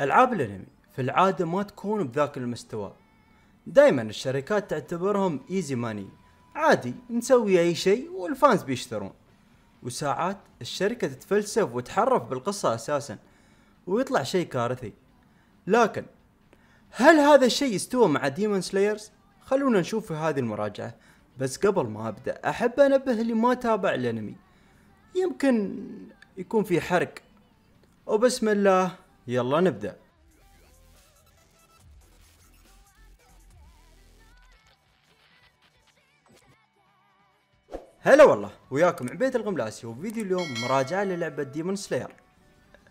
العاب الانمي في العاده ما تكون بذاك المستوى دائما الشركات تعتبرهم ايزي ماني عادي نسوي اي شيء والفانز بيشترون وساعات الشركة تتفلسف وتحرف بالقصة اساسا ويطلع شيء كارثي لكن هل هذا الشيء استوى مع ديمون سلايرز؟ خلونا نشوف في هذه المراجعة بس قبل ما ابدأ احب انبه اللي ما تابع الانمي يمكن يكون في حرق وبسم الله يلا نبدأ هلا والله وياكم عبيد الغملاسي وفيديو اليوم مراجعة للعبة ديمون سلاير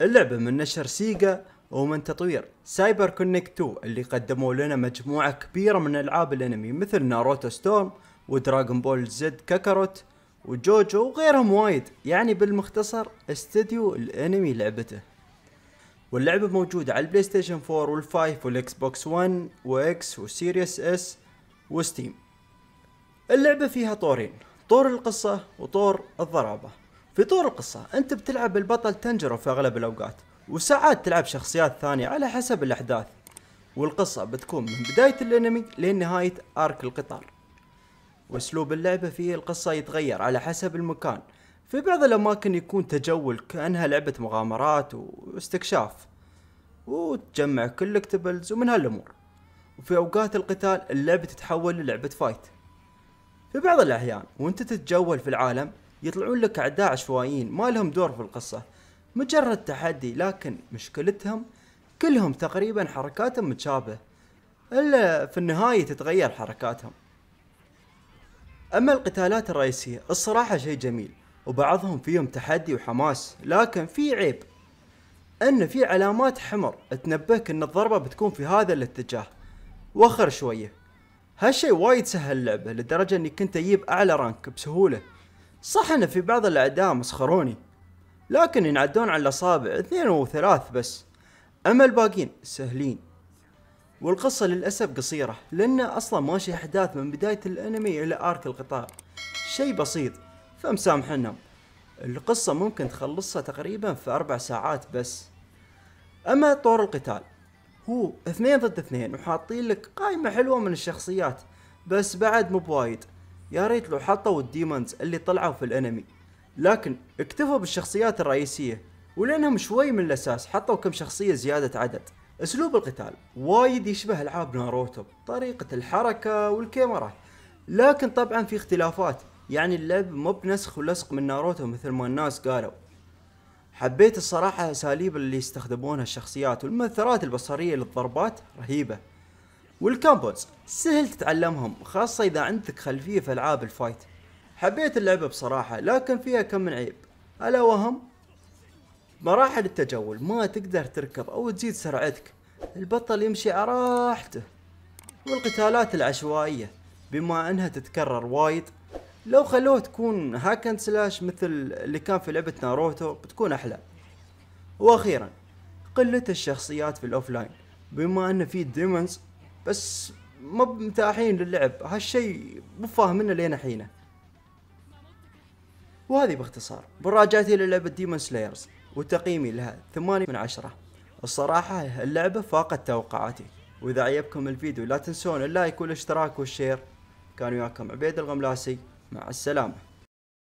اللعبة من نشر سيجا ومن تطوير سايبر كونكت 2 اللي قدموا لنا مجموعة كبيرة من العاب الانمي مثل ناروتو ستورم ودراغون بول زد كاكاروت وجوجو وغيرهم وايد يعني بالمختصر استديو الانمي لعبته واللعبة موجودة على البلاي ستيشن 4 والفايف والاكس بوكس 1 واكس وسيريس اس وستيم اللعبة فيها طورين طور القصة وطور الضرابة في طور القصة انت بتلعب البطل تنجرو في اغلب الاوقات وساعات تلعب شخصيات ثانية على حسب الاحداث والقصة بتكون من بداية الانمي لين نهاية ارك القطار واسلوب اللعبة فيه القصة يتغير على حسب المكان في بعض الأماكن يكون تجول كأنها لعبة مغامرات واستكشاف وتجمع كولكتبلز ومن هالأمور وفي أوقات القتال اللعبة تتحول للعبة فايت في بعض الأحيان وانت تتجول في العالم يطلعون لك أعداء عشوائيين ما لهم دور في القصة مجرد تحدي لكن مشكلتهم كلهم تقريبا حركاتهم متشابه إلا في النهاية تتغير حركاتهم أما القتالات الرئيسية الصراحة شيء جميل وبعضهم فيهم تحدي وحماس لكن في عيب ان في علامات حمر تنبهك ان الضربة بتكون في هذا الاتجاه وخر شوية هالشي وايد سهل اللعبة لدرجة اني كنت اجيب اعلى رانك بسهولة صح ان في بعض الاعداء مسخروني لكن ينعدون على الاصابع اثنين وثلاث بس اما الباقين سهلين والقصة للأسف قصيرة لأن أصلا ماشي أحداث من بداية الأنمي إلى آرك القطار شي بسيط فمسامحنا القصة ممكن تخلصها تقريبا في أربع ساعات بس أما طور القتال هو اثنين ضد اثنين وحاطين لك قائمة حلوة من الشخصيات بس بعد مو بوايد يا ريت لو حطوا الديمونز اللي طلعوا في الانمي لكن اكتفوا بالشخصيات الرئيسية ولانهم شوي من الاساس حطوا كم شخصية زيادة عدد اسلوب القتال وايد يشبه العاب ناروتو طريقة الحركة والكاميرا لكن طبعا في اختلافات يعني اللعب مو بنسخ ولصق من ناروتو مثل ما الناس قالوا حبيت الصراحة أساليب اللي يستخدمونها الشخصيات والمؤثرات البصرية للضربات رهيبة والكامبوز سهل تتعلمهم خاصة إذا عندك خلفية في ألعاب الفايت حبيت اللعبة بصراحة لكن فيها كم من عيب ألا وهم مراحل التجول ما تقدر تركض أو تزيد سرعتك البطل يمشي على راحته والقتالات العشوائية بما أنها تتكرر وايد لو خلوه تكون هاكن سلاش مثل اللي كان في لعبة ناروتو بتكون أحلى وأخيرا قلة الشخصيات في الأوفلاين بما أن في ديمونز بس ما متاحين للعب هالشي مو فاهمينه لين حينه وهذه باختصار مراجعتي للعبة ديمون سلايرز وتقييمي لها ثمانية من عشرة الصراحة اللعبة فاقت توقعاتي وإذا عجبكم الفيديو لا تنسون اللايك والاشتراك والشير كان وياكم عبيد الغملاسي مع السلامه